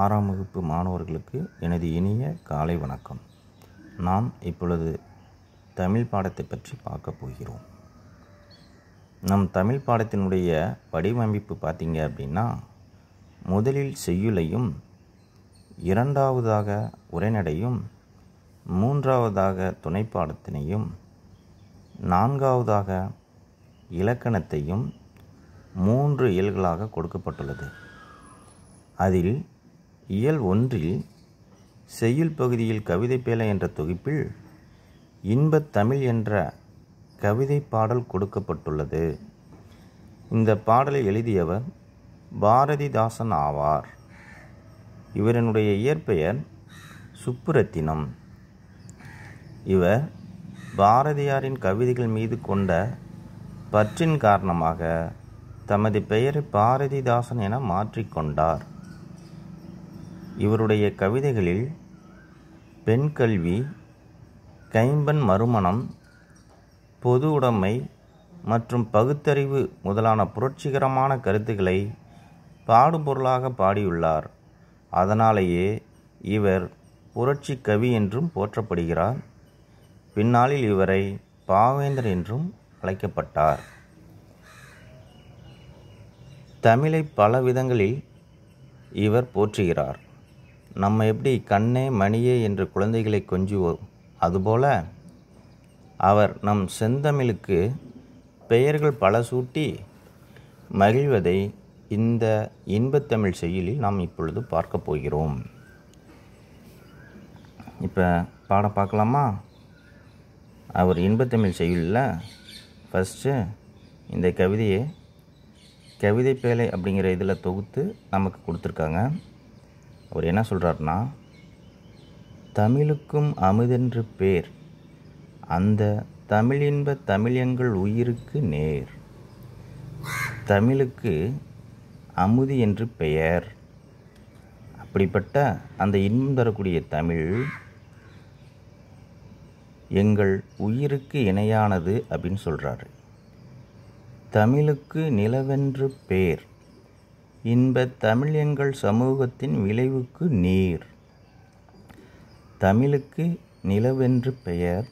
ஆறாம் வகுப்பு மாணவர்களுக்கு எனது இனிய காலை வணக்கம் நாம் இப்பொழுது தமிழ் பாடத்தை பற்றி பார்க்கப் போகிறோம் நம் தமிழ் பாடத்தினுடைய வடிவமைப்பு பார்த்திங்க அப்படின்னா முதலில் செய்யுளையும் இரண்டாவதாக உரைநடையும் மூன்றாவதாக துணைப்பாடத்தினையும் நான்காவதாக இலக்கணத்தையும் மூன்று இயல்களாக கொடுக்கப்பட்டுள்ளது அதில் இயல் ஒன்றில் செய்யுள் பகுதியில் கவிதை பேல என்ற தொகுப்பில் இன்பத் தமிழ் என்ற கவிதை பாடல் கொடுக்கப்பட்டுள்ளது இந்த பாடலை எழுதியவர் பாரதிதாசன் ஆவார் இவரனுடைய இயற்பெயர் சுப்புரத்தினம் இவர் பாரதியாரின் கவிதைகள் மீது கொண்ட பற்றின் காரணமாக தமது பெயரை பாரதிதாசன் என மாற்றிக்கொண்டார் இவருடைய கவிதைகளில் பெண் கல்வி கைம்பன் மறுமணம் பொது உடைமை மற்றும் பகுத்தறிவு முதலான புரட்சிகரமான கருத்துக்களை பாடுபொருளாக பாடியுள்ளார் அதனாலேயே இவர் புரட்சி கவி என்றும் போற்றப்படுகிறார் பின்னாளில் இவரை பாவேந்தர் என்றும் அழைக்கப்பட்டார் தமிழை பல விதங்களில் இவர் போற்றுகிறார் நம்ம எப்படி கண்ணே மணியே என்று குழந்தைகளை கொஞ்சுவோம் அதுபோல அவர் நம் செந்தமிழுக்கு பெயர்கள் பல சூட்டி மகிழ்வதை இந்த இன்பத்தமிழ் செயலில் நாம் இப்பொழுது பார்க்க போகிறோம் இப்போ பாடம் பார்க்கலாமா அவர் இன்பத்தமிழ் செயலில் ஃபஸ்ட்டு இந்த கவிதையை கவிதை பேலை அப்படிங்கிற இதில் தொகுத்து நமக்கு கொடுத்துருக்காங்க அவர் என்ன சொல்கிறாருன்னா தமிழுக்கும் அமுதென்று பேர் அந்த தமிழின்ப தமிழங்கள் உயிருக்கு நேர் தமிழுக்கு அமுது என்று பெயர் அப்படிப்பட்ட அந்த இன்பம் தரக்கூடிய தமிழ் எங்கள் உயிருக்கு இணையானது அப்படின்னு சொல்கிறாரு தமிழுக்கு நிலவென்று பேர் இன்ப தமிழ் எங்கள் சமூகத்தின் விளைவுக்கு நீர் தமிழுக்கு நிலவென்று பெயர்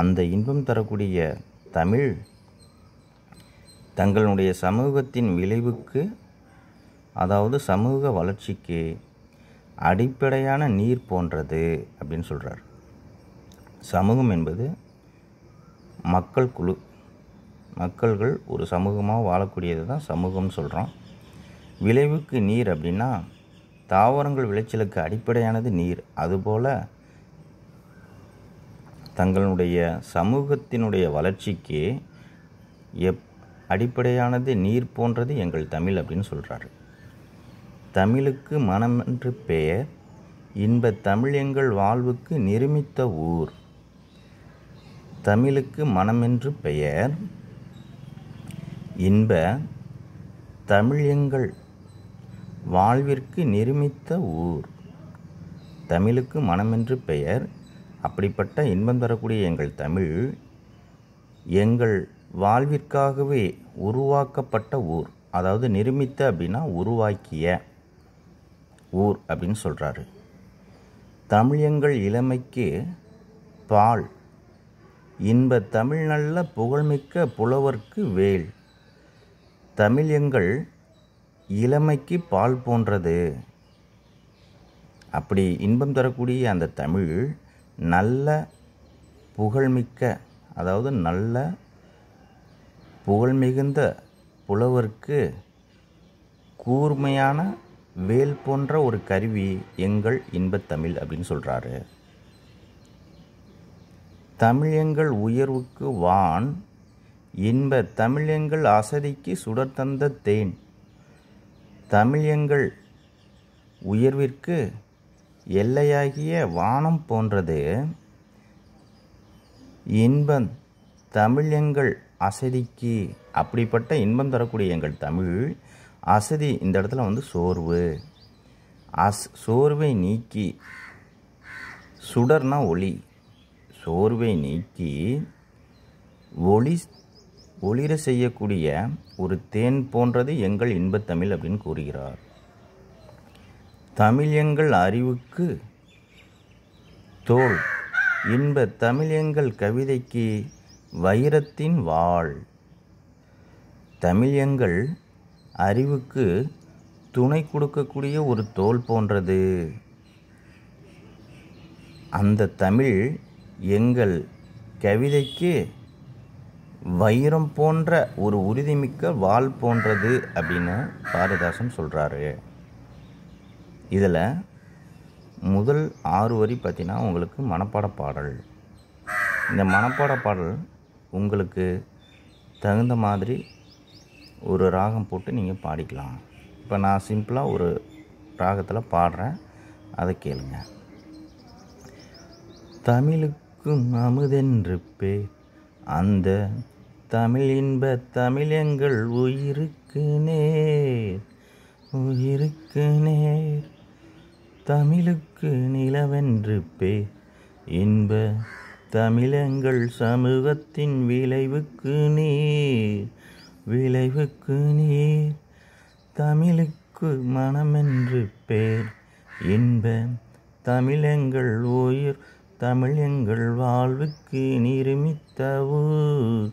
அந்த இன்பம் தரக்கூடிய தமிழ் தங்களுடைய சமூகத்தின் விளைவுக்கு அதாவது சமூக வளர்ச்சிக்கு அடிப்படையான நீர் போன்றது அப்படின்னு சொல்கிறார் சமூகம் என்பது மக்கள் குழு மக்கள்கள் ஒரு சமூகமாக வாழக்கூடியது தான் சமூகம்னு சொல்கிறோம் விளைவுக்கு நீர் அப்படின்னா தாவரங்கள் விளைச்சலுக்கு அடிப்படையானது நீர் அதுபோல் தங்களுடைய சமூகத்தினுடைய வளர்ச்சிக்கு எப் அடிப்படையானது நீர் போன்றது எங்கள் தமிழ் அப்படின்னு சொல்கிறாரு தமிழுக்கு மனம் என்று பெயர் இன்ப தமிழ் எங்கள் வாழ்வுக்கு நிருமித்த ஊர் தமிழுக்கு மனம் என்று பெயர் இன்ப தமிழ் எங்கள் வாழ்விற்கு நிர்மித்த ஊர் தமிழுக்கு மனமென்று பெயர் அப்படிப்பட்ட இன்பம் தரக்கூடிய எங்கள் தமிழ் எங்கள் வாழ்விற்காகவே உருவாக்கப்பட்ட ஊர் அதாவது நிர்மித்த அப்படின்னா உருவாக்கிய ஊர் அப்படின்னு சொல்கிறாரு தமிழ் எங்கள் இளமைக்கு பால் இன்ப தமிழ் நல்ல புகழ்மிக்க புலவர்க்கு வேல் தமிழ் எங்கள் இளமைக்கு பால் போன்றது அப்படி இன்பம் தரக்கூடிய அந்த தமிழ் நல்ல புகழ்மிக்க அதாவது நல்ல புகழ்மிகுந்த புலவருக்கு கூர்மையான வேல் போன்ற ஒரு கருவி எங்கள் இன்பத்தமிழ் அப்படின்னு சொல்கிறாரு தமிழ் எங்கள் உயர்வுக்கு வான் இன்ப எங்கள் அசதிக்கு சுடர் தந்த தேன் தமிழ் எங்கள் உயர்விற்கு எல்லையாகிய வானம் போன்றது இன்பம் தமிழ் எங்கள் அசதிக்கு அப்படிப்பட்ட இன்பம் தரக்கூடிய எங்கள் தமிழ் அசதி இந்த இடத்துல வந்து சோர்வு அஸ் சோர்வை நீக்கி சுடர்னா ஒளி சோர்வை நீக்கி ஒளி ஒளிர செய்யக்கூடிய ஒரு தேன் போன்றது எங்கள் இன்பத்தமிழ் அப்படின்னு கூறுகிறார் தமிழ் எங்கள் அறிவுக்கு தோல் இன்ப தமிழ் எங்கள் கவிதைக்கு வைரத்தின் வாழ் தமிழ் எங்கள் அறிவுக்கு துணை கொடுக்கக்கூடிய ஒரு தோல் போன்றது அந்த தமிழ் எங்கள் கவிதைக்கு வைரம் போன்ற ஒரு உறுதிமிக்க வால் போன்றது அப்படின்னு பாரதிதாசன் சொல்கிறாரு இதில் முதல் ஆறு வரி பார்த்திங்கன்னா உங்களுக்கு மனப்பாட பாடல் இந்த மனப்பாட பாடல் உங்களுக்கு தகுந்த மாதிரி ஒரு ராகம் போட்டு நீங்கள் பாடிக்கலாம் இப்போ நான் சிம்பிளாக ஒரு ராகத்தில் பாடுறேன் அதை கேளுங்க தமிழுக்கும் அமுதென்று பேர் அந்த தமிழ் இன்ப தமிழ் எங்கள் உயிருக்கு நேர் உயிருக்கு நேர் தமிழுக்கு நிலவென்று பேர் இன்ப தமிழங்கள் சமூகத்தின் விளைவுக்கு நீர் விளைவுக்கு நீர் தமிழுக்கு மனமென்று பேர் இன்ப தமிழங்கள் உயிர் தமிழங்கள் வாழ்வுக்கு நிருமித்த ஊர்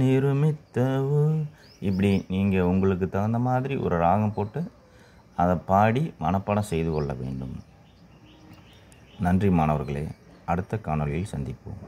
நிருமித்தவு இப்படி நீங்கள் உங்களுக்கு தகுந்த மாதிரி ஒரு ராகம் போட்டு அதை பாடி மனப்பாடம் செய்து கொள்ள வேண்டும் நன்றி மாணவர்களே அடுத்த காணொலியில் சந்திப்போம்